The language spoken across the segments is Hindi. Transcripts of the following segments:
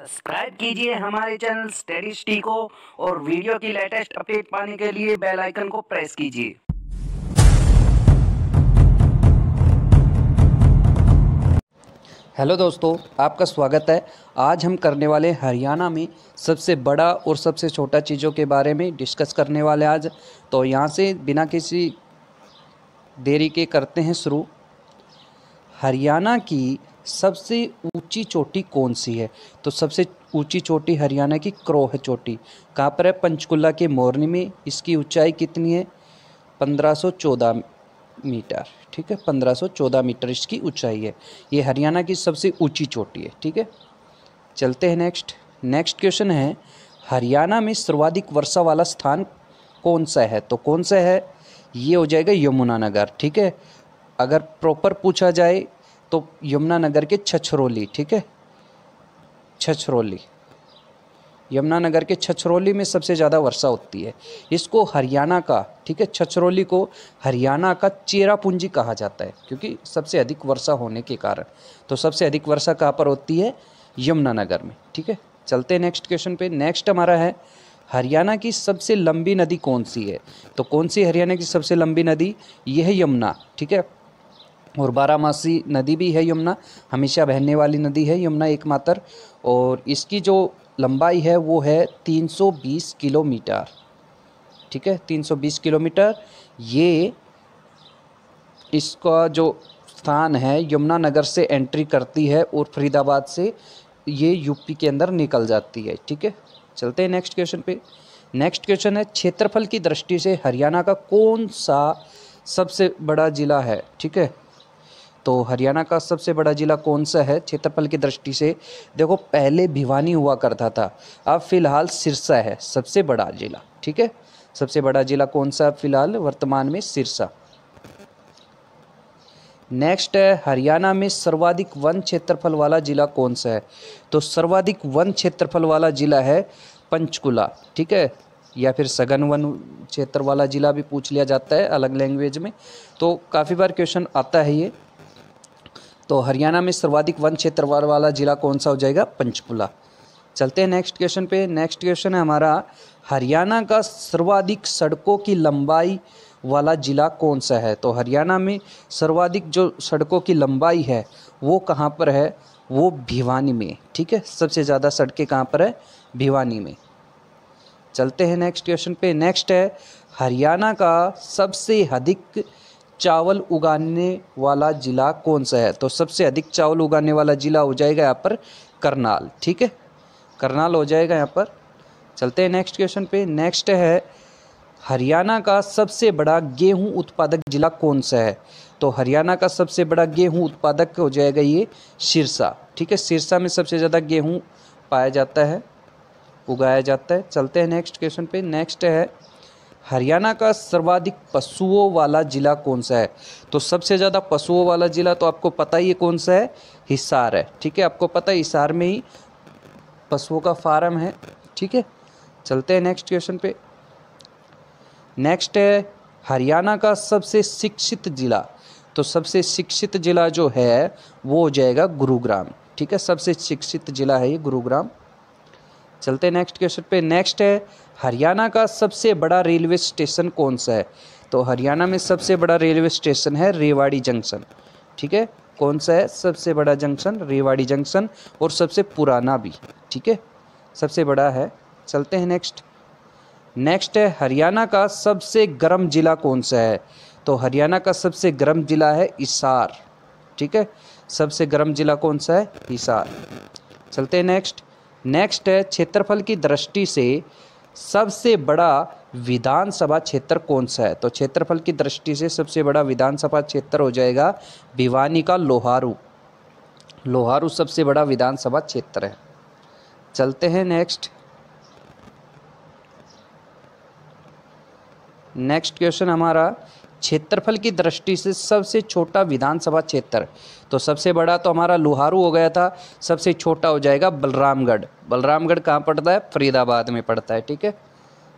सब्सक्राइब कीजिए हमारे चैनल स्टेडिस्टी को और वीडियो की लेटेस्ट अपडेट पाने के लिए बेल आइकन को प्रेस कीजिए हेलो दोस्तों आपका स्वागत है आज हम करने वाले हरियाणा में सबसे बड़ा और सबसे छोटा चीज़ों के बारे में डिस्कस करने वाले आज तो यहाँ से बिना किसी देरी के करते हैं शुरू हरियाणा की सबसे ऊंची चोटी कौन सी है तो सबसे ऊंची चोटी हरियाणा की क्रोह चोटी कहाँ पर है पंचकुला के मोरनी में इसकी ऊंचाई कितनी है 1514 मीटर ठीक है 1514 मीटर इसकी ऊंचाई है ये हरियाणा की सबसे ऊंची चोटी है ठीक है चलते हैं नेक्स्ट नेक्स्ट क्वेश्चन है हरियाणा में सर्वाधिक वर्षा वाला स्थान कौन सा है तो कौन सा है ये हो जाएगा यमुना नगर ठीक है अगर प्रॉपर पूछा जाए तो यमुनानगर के छछरौली ठीक है छछरौली यमुना नगर के छछरौली में सबसे ज़्यादा वर्षा होती है इसको हरियाणा का ठीक है छछरौली को हरियाणा का चेरापूंजी कहा जाता है क्योंकि सबसे अधिक वर्षा होने के कारण तो सबसे अधिक वर्षा कहाँ पर होती है यमुनानगर में ठीक है चलते नेक्स्ट क्वेश्चन पे नेक्स्ट हमारा है हरियाणा की सबसे लंबी नदी कौन सी है तो कौन सी हरियाणा की सबसे लंबी नदी यह है यमुना ठीक है और बारामासी नदी भी है यमुना हमेशा बहने वाली नदी है यमुना एकमात्र और इसकी जो लंबाई है वो है 320 किलोमीटर ठीक है 320 किलोमीटर ये इसका जो स्थान है यमुना नगर से एंट्री करती है और फरीदाबाद से ये यूपी के अंदर निकल जाती है ठीक है चलते हैं नेक्स्ट क्वेश्चन पे नेक्स्ट क्वेश्चन है क्षेत्रफल की दृष्टि से हरियाणा का कौन सा सबसे बड़ा ज़िला है ठीक है तो हरियाणा का सबसे बड़ा ज़िला कौन सा है क्षेत्रफल की दृष्टि से देखो पहले भिवानी हुआ करता था अब फ़िलहाल सिरसा है सबसे बड़ा ज़िला ठीक है सबसे बड़ा ज़िला कौन सा फ़िलहाल वर्तमान में सिरसा नेक्स्ट है हरियाणा में सर्वाधिक वन क्षेत्रफल वाला ज़िला कौन सा है तो सर्वाधिक वन क्षेत्रफल वाला ज़िला है पंचकुला ठीक है या फिर सघन वन क्षेत्र वाला ज़िला भी पूछ लिया जाता है अलग लैंग्वेज में तो काफ़ी बार क्वेश्चन आता है ये तो हरियाणा में सर्वाधिक वन क्षेत्र वाला जिला कौन सा हो जाएगा पंचकुला चलते हैं नेक्स्ट क्वेश्चन पे नेक्स्ट क्वेश्चन है हमारा हरियाणा का सर्वाधिक सड़कों की लंबाई वाला जिला कौन सा है तो हरियाणा में सर्वाधिक जो सड़कों की लंबाई है वो कहाँ पर है वो भिवानी में ठीक है सबसे ज़्यादा सड़कें कहाँ पर है भिवानी में चलते हैं नेक्स्ट क्वेश्चन पे नेक्स्ट है हरियाणा का सबसे अधिक चावल उगाने वाला ज़िला कौन सा है तो सबसे अधिक चावल उगाने वाला ज़िला हो जाएगा यहाँ पर करनाल ठीक है करनाल हो जाएगा यहाँ पर चलते हैं नेक्स्ट क्वेश्चन पे नेक्स्ट है हरियाणा का सबसे बड़ा गेहूं उत्पादक ज़िला कौन सा है तो हरियाणा का सबसे बड़ा गेहूं उत्पादक हो जाएगा ये सिरसा ठीक है सिरसा में सबसे ज़्यादा गेहूँ पाया जाता है उगाया जाता है चलते हैं नेक्स्ट क्वेश्चन पर नेक्स्ट है हरियाणा का सर्वाधिक पशुओं वाला ज़िला कौन सा है तो सबसे ज़्यादा पशुओं वाला ज़िला तो आपको पता ही है कौन सा है हिसार है ठीक है आपको पता है हिसार में ही पशुओं का फार्म है ठीक है चलते हैं नेक्स्ट क्वेश्चन पे नेक्स्ट है हरियाणा का सबसे शिक्षित ज़िला तो सबसे शिक्षित ज़िला जो है वो हो जाएगा गुरुग्राम ठीक है सबसे शिक्षित ज़िला है ये गुरुग्राम चलते नेक्स्ट क्वेश्चन पे नेक्स्ट है हरियाणा का सबसे बड़ा रेलवे स्टेशन कौन सा है तो हरियाणा में सबसे बड़ा रेलवे स्टेशन है रेवाड़ी जंक्शन ठीक है कौन सा है सबसे बड़ा जंक्शन रेवाड़ी जंक्शन और सबसे पुराना भी ठीक है सबसे बड़ा है चलते हैं नेक्स्ट नेक्स्ट है हरियाणा का सबसे गर्म जिला कौन सा है तो हरियाणा का सबसे गर्म जिला है हिसार ठीक है सबसे गर्म जिला कौन सा है हिसार चलते हैं नेक्स्ट नेक्स्ट है क्षेत्रफल की दृष्टि से सबसे बड़ा विधानसभा क्षेत्र कौन सा है तो क्षेत्रफल की दृष्टि से सबसे बड़ा विधानसभा क्षेत्र हो जाएगा भिवानी का लोहारू लोहारू सबसे बड़ा विधानसभा क्षेत्र है चलते हैं नेक्स्ट नेक्स्ट क्वेश्चन हमारा क्षेत्रफल की दृष्टि से सबसे छोटा विधानसभा क्षेत्र तो सबसे बड़ा तो हमारा लोहारू हो गया था सबसे छोटा हो जाएगा बलरामगढ़ बलरामगढ़ कहाँ पड़ता है फरीदाबाद में पड़ता है ठीक है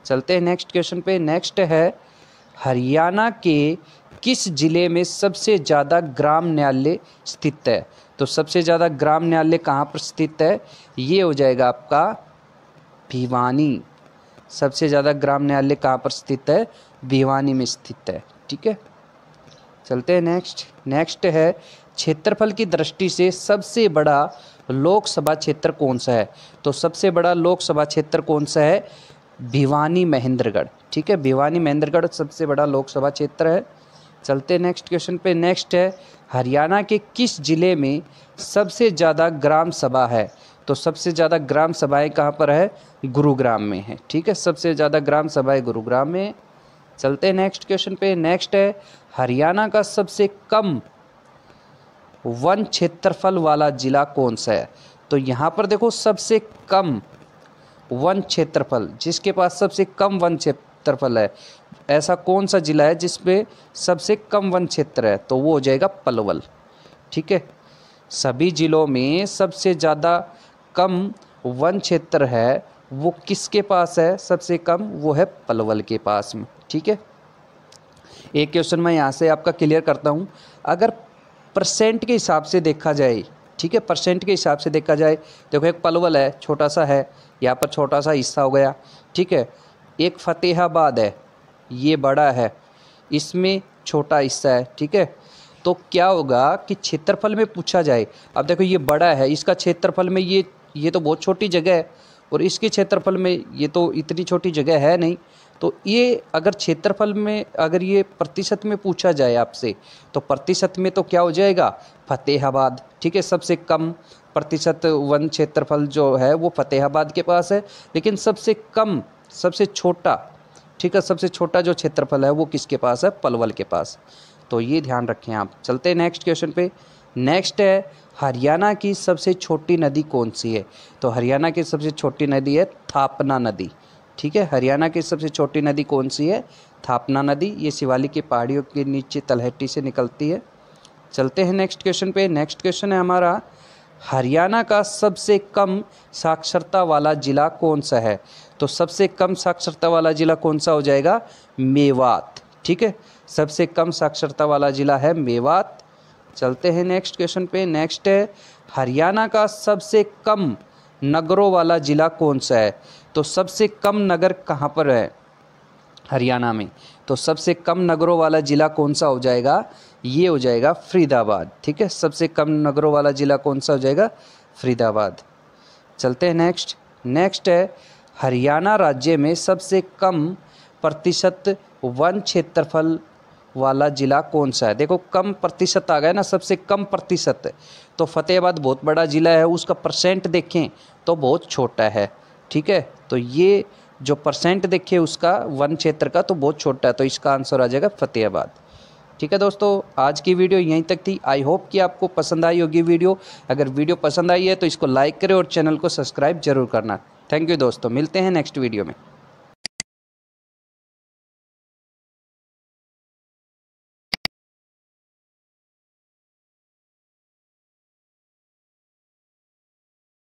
चलते हैं नेक्स्ट क्वेश्चन पे नेक्स्ट है हरियाणा के किस ज़िले में सबसे ज़्यादा ग्राम न्यायालय स्थित है तो सबसे ज़्यादा ग्राम न्यायालय कहाँ पर स्थित है ये हो जाएगा आपका भिवानी सबसे ज़्यादा ग्राम न्यायालय कहाँ पर स्थित है भिवानी में स्थित है ठीक है चलते हैं नेक्स्ट नेक्स्ट है क्षेत्रफल की दृष्टि से सबसे बड़ा लोकसभा क्षेत्र कौन सा है तो सबसे बड़ा लोकसभा क्षेत्र कौन सा है भिवानी महेंद्रगढ़ ठीक है भिवानी महेंद्रगढ़ सबसे बड़ा लोकसभा क्षेत्र है चलते नेक्स्ट क्वेश्चन पे नेक्स्ट है हरियाणा के किस ज़िले में सबसे ज़्यादा ग्राम सभा है तो सबसे ज़्यादा ग्राम सभाएँ कहाँ पर है गुरुग्राम में है ठीक है सबसे ज़्यादा ग्राम सभाएं गुरुग्राम में चलते हैं नेक्स्ट क्वेश्चन पे नेक्स्ट है हरियाणा का सबसे कम वन क्षेत्रफल वाला जिला कौन सा है तो यहाँ पर देखो सबसे कम वन क्षेत्रफल जिसके पास सबसे कम वन क्षेत्रफल है ऐसा कौन सा जिला है जिसमें सबसे कम वन क्षेत्र है तो वो हो जाएगा पलवल ठीक है सभी जिलों में सबसे ज़्यादा कम वन क्षेत्र है वो किसके पास है सबसे कम वो है पलवल के पास में ठीक है एक क्वेश्चन मैं यहाँ से आपका क्लियर करता हूँ अगर परसेंट के हिसाब से देखा जाए ठीक है परसेंट के हिसाब से देखा जाए देखो एक पलवल है छोटा सा है यहाँ पर छोटा सा हिस्सा हो गया ठीक है एक फतेहाबाद है ये बड़ा है इसमें छोटा हिस्सा है ठीक है तो क्या होगा कि क्षेत्रफल में पूछा जाए अब देखो ये बड़ा है इसका क्षेत्रफल में ये ये तो बहुत छोटी जगह है और इसके क्षेत्रफल में ये तो इतनी छोटी जगह है नहीं तो ये अगर क्षेत्रफल में अगर ये प्रतिशत में पूछा जाए आपसे तो प्रतिशत में तो क्या हो जाएगा फतेहाबाद ठीक है सबसे कम प्रतिशत वन क्षेत्रफल जो है वो फतेहाबाद के पास है लेकिन सबसे कम सबसे छोटा ठीक है सबसे छोटा जो क्षेत्रफल है वो किसके पास है पलवल के पास तो ये ध्यान रखें आप चलते हैं नेक्स्ट क्वेश्चन पे नेक्स्ट है हरियाणा की सबसे छोटी नदी कौन सी है तो हरियाणा की सबसे छोटी नदी है थापना नदी ठीक है हरियाणा की सबसे छोटी नदी कौन सी है थापना नदी ये शिवाली की पहाड़ियों के नीचे तलहटी से निकलती है चलते हैं नेक्स्ट क्वेश्चन पे नेक्स्ट क्वेश्चन है हमारा हरियाणा का सबसे कम साक्षरता वाला ज़िला कौन सा है तो सबसे कम साक्षरता वाला ज़िला कौन सा हो जाएगा मेवात ठीक है सबसे कम साक्षरता वाला ज़िला है मेवात चलते हैं नेक्स्ट क्वेश्चन पे नेक्स्ट है हरियाणा का सबसे कम नगरों वाला ज़िला कौन सा है तो सबसे कम नगर कहाँ पर है हरियाणा में तो सबसे कम नगरों वाला ज़िला कौन सा हो जाएगा ये हो जाएगा फरीदाबाद ठीक है सबसे कम नगरों वाला ज़िला कौन सा हो जाएगा फरीदाबाद चलते हैं नेक्स्ट नेक्स्ट है हरियाणा राज्य में सबसे कम प्रतिशत वन क्षेत्रफल वाला ज़िला कौन सा है देखो कम प्रतिशत आ गया ना सबसे कम प्रतिशत तो फतेहाबाद बहुत बड़ा ज़िला है उसका परसेंट देखें तो बहुत छोटा है ठीक है तो ये जो परसेंट देखें उसका वन क्षेत्र का तो बहुत छोटा है तो इसका आंसर आ जाएगा फतेहाबाद ठीक है दोस्तों आज की वीडियो यहीं तक थी आई होप कि आपको पसंद आई होगी वीडियो अगर वीडियो पसंद आई है तो इसको लाइक करें और चैनल को सब्सक्राइब जरूर करना थैंक यू दोस्तों मिलते हैं नेक्स्ट वीडियो में